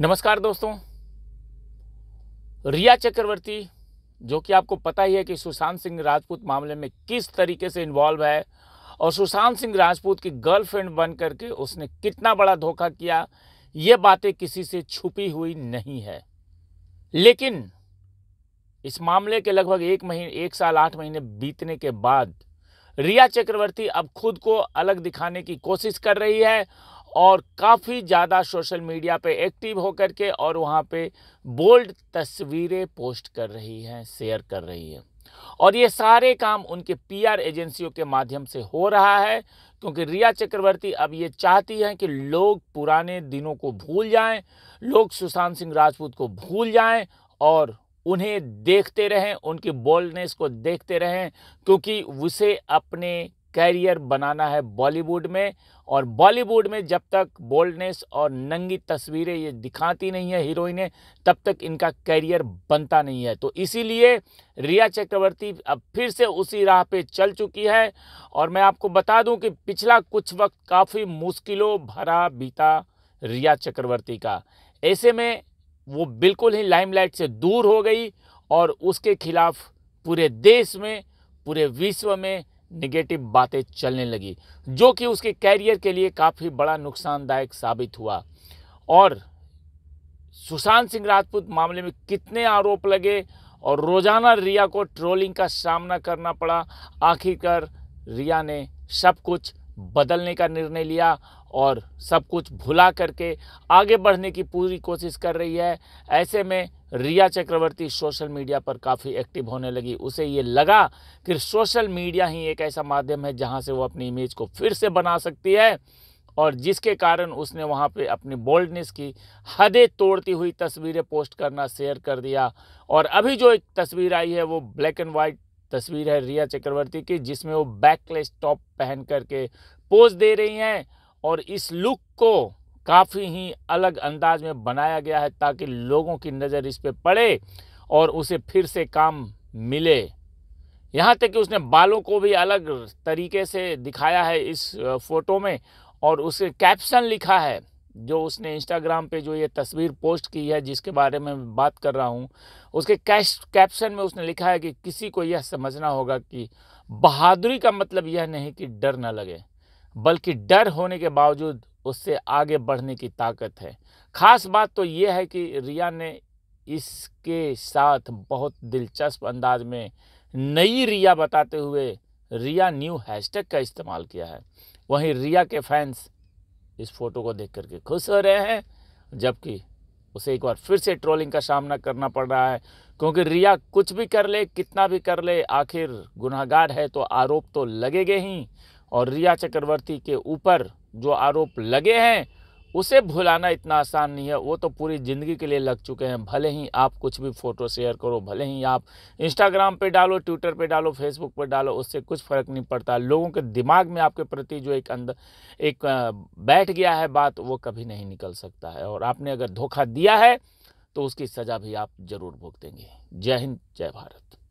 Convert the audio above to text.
नमस्कार दोस्तों रिया चक्रवर्ती जो कि आपको पता ही है कि सुशांत सिंह राजपूत मामले में किस तरीके से इन्वॉल्व है और सुशांत सिंह राजपूत की गर्लफ्रेंड बन करके उसने कितना बड़ा धोखा किया ये बातें किसी से छुपी हुई नहीं है लेकिन इस मामले के लगभग एक महीने एक साल आठ महीने बीतने के बाद रिया चक्रवर्ती अब खुद को अलग दिखाने की कोशिश कर रही है और काफ़ी ज़्यादा सोशल मीडिया पे एक्टिव होकर के और वहाँ पे बोल्ड तस्वीरें पोस्ट कर रही हैं शेयर कर रही है और ये सारे काम उनके पीआर एजेंसियों के माध्यम से हो रहा है क्योंकि रिया चक्रवर्ती अब ये चाहती हैं कि लोग पुराने दिनों को भूल जाएं लोग सुशांत सिंह राजपूत को भूल जाएं और उन्हें देखते रहें उनकी बोल्डनेस को देखते रहें क्योंकि उसे अपने कैरियर बनाना है बॉलीवुड में और बॉलीवुड में जब तक बोल्डनेस और नंगी तस्वीरें ये दिखाती नहीं है हीरोइनें तब तक इनका कैरियर बनता नहीं है तो इसीलिए रिया चक्रवर्ती अब फिर से उसी राह पे चल चुकी है और मैं आपको बता दूं कि पिछला कुछ वक्त काफ़ी मुश्किलों भरा बीता रिया चक्रवर्ती का ऐसे में वो बिल्कुल ही लाइमलाइट से दूर हो गई और उसके खिलाफ पूरे देश में पूरे विश्व में निगेटिव बातें चलने लगी जो कि उसके कैरियर के लिए काफ़ी बड़ा नुकसानदायक साबित हुआ और सुशांत सिंह राजपूत मामले में कितने आरोप लगे और रोजाना रिया को ट्रोलिंग का सामना करना पड़ा आखिरकार रिया ने सब कुछ बदलने का निर्णय लिया और सब कुछ भुला करके आगे बढ़ने की पूरी कोशिश कर रही है ऐसे में रिया चक्रवर्ती सोशल मीडिया पर काफ़ी एक्टिव होने लगी उसे ये लगा कि सोशल मीडिया ही एक ऐसा माध्यम है जहाँ से वो अपनी इमेज को फिर से बना सकती है और जिसके कारण उसने वहाँ पे अपनी बोल्डनेस की हदें तोड़ती हुई तस्वीरें पोस्ट करना शेयर कर दिया और अभी जो एक तस्वीर आई है वो ब्लैक एंड वाइट तस्वीर है रिया चक्रवर्ती की जिसमें वो बैकलेस टॉप पहन करके पोज दे रही हैं और इस लुक को काफ़ी ही अलग अंदाज में बनाया गया है ताकि लोगों की नज़र इस पर पड़े और उसे फिर से काम मिले यहाँ तक कि उसने बालों को भी अलग तरीके से दिखाया है इस फोटो में और उसे कैप्शन लिखा है जो उसने इंस्टाग्राम पे जो ये तस्वीर पोस्ट की है जिसके बारे में बात कर रहा हूँ उसके कैश कैप्शन में उसने लिखा है कि किसी को यह समझना होगा कि बहादुरी का मतलब यह नहीं कि डर ना लगे बल्कि डर होने के बावजूद उससे आगे बढ़ने की ताकत है ख़ास बात तो यह है कि रिया ने इसके साथ बहुत दिलचस्प अंदाज में नई रिया बताते हुए रिया न्यू हैशटैग का इस्तेमाल किया है वहीं रिया के फैंस इस फोटो को देख करके खुश हो रहे हैं जबकि उसे एक बार फिर से ट्रोलिंग का सामना करना पड़ रहा है क्योंकि रिया कुछ भी कर ले कितना भी कर ले आखिर गुनाहगार है तो आरोप तो लगेगे ही और रिया चक्रवर्ती के ऊपर जो आरोप लगे हैं उसे भुलाना इतना आसान नहीं है वो तो पूरी ज़िंदगी के लिए लग चुके हैं भले ही आप कुछ भी फ़ोटो शेयर करो भले ही आप इंस्टाग्राम पे डालो ट्विटर पे डालो फेसबुक पे डालो उससे कुछ फ़र्क नहीं पड़ता लोगों के दिमाग में आपके प्रति जो एक अंदर एक बैठ गया है बात वो कभी नहीं निकल सकता है और आपने अगर धोखा दिया है तो उसकी सज़ा भी आप ज़रूर भुगतेंगे जय हिंद जय भारत